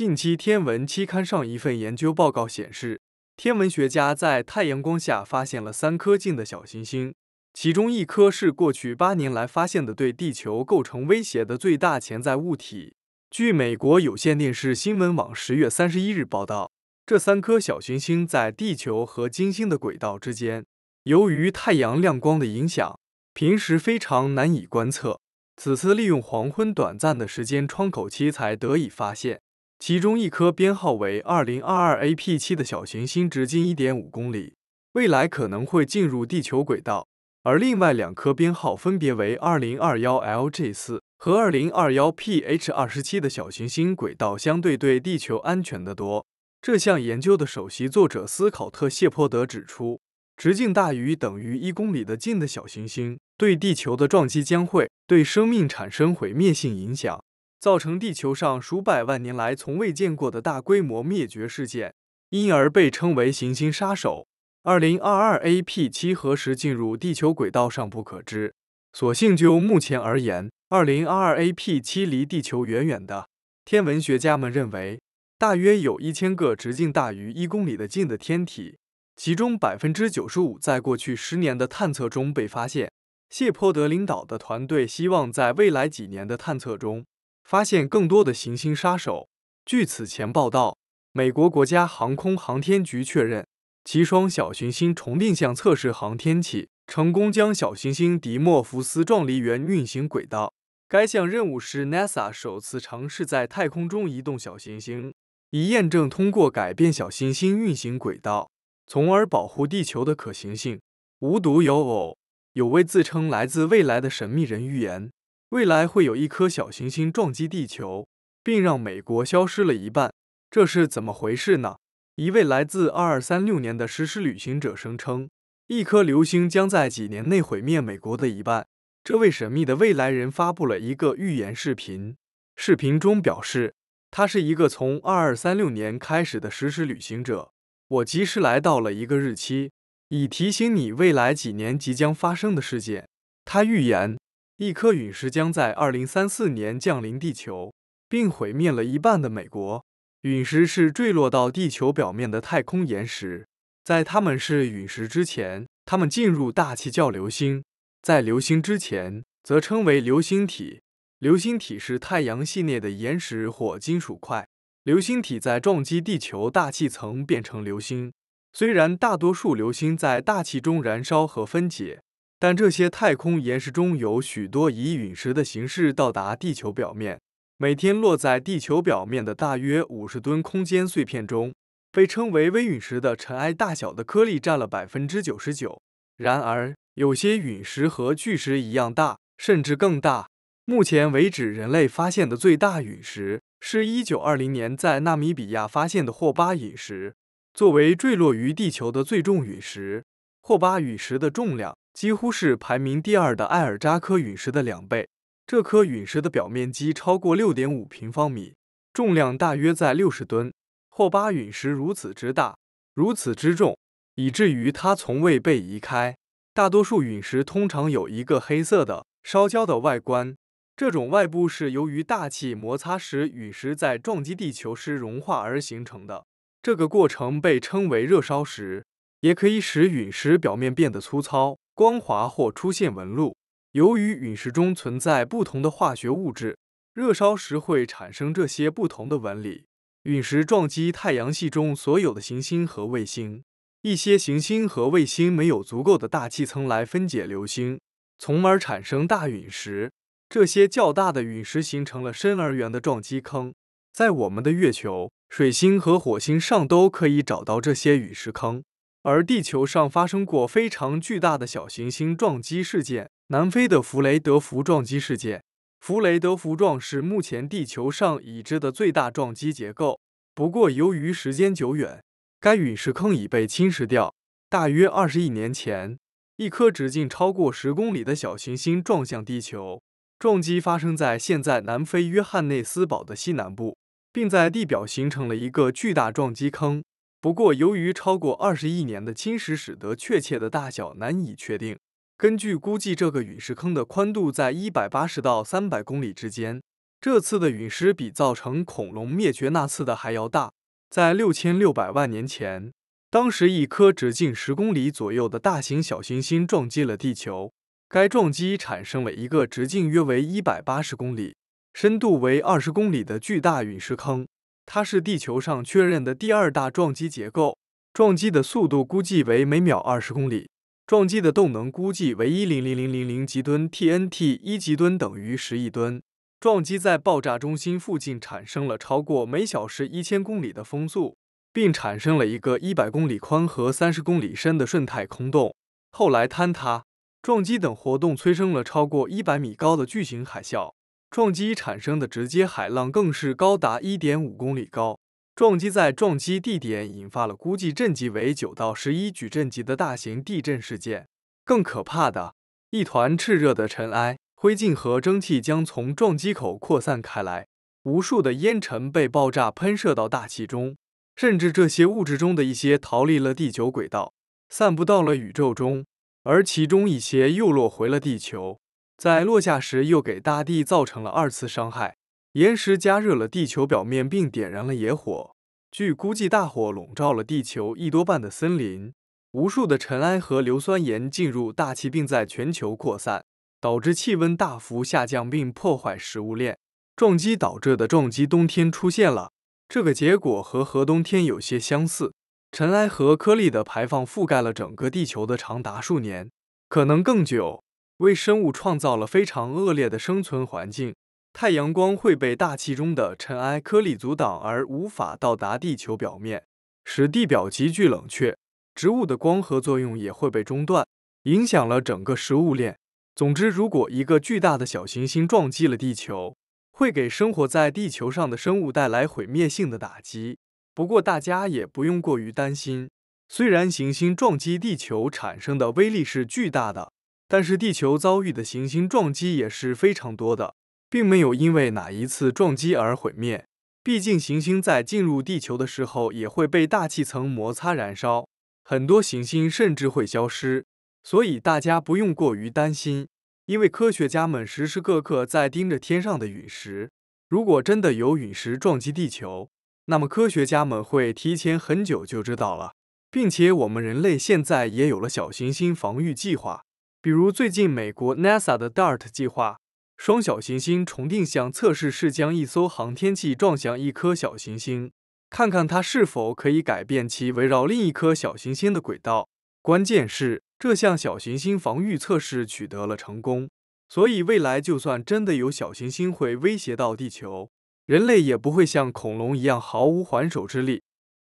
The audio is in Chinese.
近期，《天文期刊》上一份研究报告显示，天文学家在太阳光下发现了三颗近的小行星，其中一颗是过去八年来发现的对地球构成威胁的最大潜在物体。据美国有线电视新闻网十月三十一日报道，这三颗小行星在地球和金星的轨道之间，由于太阳亮光的影响，平时非常难以观测，此次利用黄昏短暂的时间窗口期才得以发现。其中一颗编号为 2022AP7 的小行星直径1.5公里，未来可能会进入地球轨道；而另外两颗编号分别为 2021LG4 和 2021PH27 的小行星轨道相对对地球安全得多。这项研究的首席作者斯考特谢泼德指出，直径大于等于一公里的近的小行星对地球的撞击将会对生命产生毁灭性影响。造成地球上数百万年来从未见过的大规模灭绝事件，因而被称为“行星杀手”。2022AP7 何时进入地球轨道尚不可知。所幸就目前而言，2022AP7 离地球远远的。天文学家们认为，大约有一千个直径大于一公里的近的天体，其中百分之九十五在过去十年的探测中被发现。谢泼德领导的团队希望在未来几年的探测中。发现更多的行星杀手。据此前报道，美国国家航空航天局确认其双小行星重定向测试航天器成功将小行星迪莫福斯撞离原运行轨道。该项任务是 NASA 首次尝试在太空中移动小行星，以验证通过改变小行星运行轨道，从而保护地球的可行性。无独有偶，有位自称来自未来的神秘人预言。未来会有一颗小行星撞击地球，并让美国消失了一半，这是怎么回事呢？一位来自二二三六年的实时旅行者声称，一颗流星将在几年内毁灭美国的一半。这位神秘的未来人发布了一个预言视频，视频中表示，他是一个从二二三六年开始的实时旅行者。我及时来到了一个日期，以提醒你未来几年即将发生的事件。他预言。一颗陨石将在二零三四年降临地球，并毁灭了一半的美国。陨石是坠落到地球表面的太空岩石，在它们是陨石之前，它们进入大气叫流星。在流星之前，则称为流星体。流星体是太阳系内的岩石或金属块。流星体在撞击地球大气层变成流星。虽然大多数流星在大气中燃烧和分解。但这些太空岩石中有许多以陨石的形式到达地球表面。每天落在地球表面的大约五十吨空间碎片中，被称为微陨石的尘埃大小的颗粒占了百分之九十九。然而，有些陨石和巨石一样大，甚至更大。目前为止，人类发现的最大陨石是一九二零年在纳米比亚发现的霍巴陨石。作为坠落于地球的最重陨石，霍巴陨石的重量。几乎是排名第二的艾尔扎科陨石的两倍。这颗陨石的表面积超过六点五平方米，重量大约在六十吨。霍巴陨石如此之大，如此之重，以至于它从未被移开。大多数陨石通常有一个黑色的烧焦的外观，这种外部是由于大气摩擦时陨石在撞击地球时融化而形成的。这个过程被称为热烧石。也可以使陨石表面变得粗糙、光滑或出现纹路。由于陨石中存在不同的化学物质，热烧时会产生这些不同的纹理。陨石撞击太阳系中所有的行星和卫星，一些行星和卫星没有足够的大气层来分解流星，从而产生大陨石。这些较大的陨石形成了深而圆的撞击坑，在我们的月球、水星和火星上都可以找到这些陨石坑。而地球上发生过非常巨大的小行星撞击事件——南非的弗雷德福撞击事件。弗雷德福撞是目前地球上已知的最大撞击结构，不过由于时间久远，该陨石坑已被侵蚀掉。大约二十亿年前，一颗直径超过十公里的小行星撞向地球，撞击发生在现在南非约翰内斯堡的西南部，并在地表形成了一个巨大撞击坑。不过，由于超过二十亿年的侵蚀，使得确切的大小难以确定。根据估计，这个陨石坑的宽度在一百八十到三百公里之间。这次的陨石比造成恐龙灭绝那次的还要大。在六千六百万年前，当时一颗直径十公里左右的大型小行星撞击了地球，该撞击产生了一个直径约为一百八十公里、深度为二十公里的巨大陨石坑。它是地球上确认的第二大撞击结构，撞击的速度估计为每秒二十公里，撞击的动能估计为一零零零零零吉吨 TNT，一吉吨等于十亿吨。撞击在爆炸中心附近产生了超过每小时一千公里的风速，并产生了一个一百公里宽和三十公里深的瞬态空洞，后来坍塌。撞击等活动催生了超过一百米高的巨型海啸。撞击产生的直接海浪更是高达一点五公里高。撞击在撞击地点引发了估计震级为九到十一矩震级的大型地震事件。更可怕的，一团炽热的尘埃、灰烬和蒸汽将从撞击口扩散开来，无数的烟尘被爆炸喷射到大气中，甚至这些物质中的一些逃离了地球轨道，散布到了宇宙中，而其中一些又落回了地球。在落下时，又给大地造成了二次伤害。岩石加热了地球表面，并点燃了野火。据估计，大火笼罩了地球一多半的森林。无数的尘埃和硫酸盐进入大气，并在全球扩散，导致气温大幅下降并破坏食物链。撞击导致的撞击冬天出现了，这个结果和核冬天有些相似。尘埃和颗粒的排放覆盖了整个地球的长达数年，可能更久。为生物创造了非常恶劣的生存环境。太阳光会被大气中的尘埃颗粒阻挡而无法到达地球表面，使地表急剧冷却，植物的光合作用也会被中断，影响了整个食物链。总之，如果一个巨大的小行星撞击了地球，会给生活在地球上的生物带来毁灭性的打击。不过，大家也不用过于担心，虽然行星撞击地球产生的威力是巨大的。但是地球遭遇的行星撞击也是非常多的，并没有因为哪一次撞击而毁灭。毕竟行星在进入地球的时候也会被大气层摩擦燃烧，很多行星甚至会消失。所以大家不用过于担心，因为科学家们时时刻刻在盯着天上的陨石。如果真的有陨石撞击地球，那么科学家们会提前很久就知道了，并且我们人类现在也有了小行星防御计划。比如最近美国 NASA 的 DART 计划，双小行星重定向测试是将一艘航天器撞向一颗小行星，看看它是否可以改变其围绕另一颗小行星的轨道。关键是这项小行星防御测试取得了成功，所以未来就算真的有小行星会威胁到地球，人类也不会像恐龙一样毫无还手之力。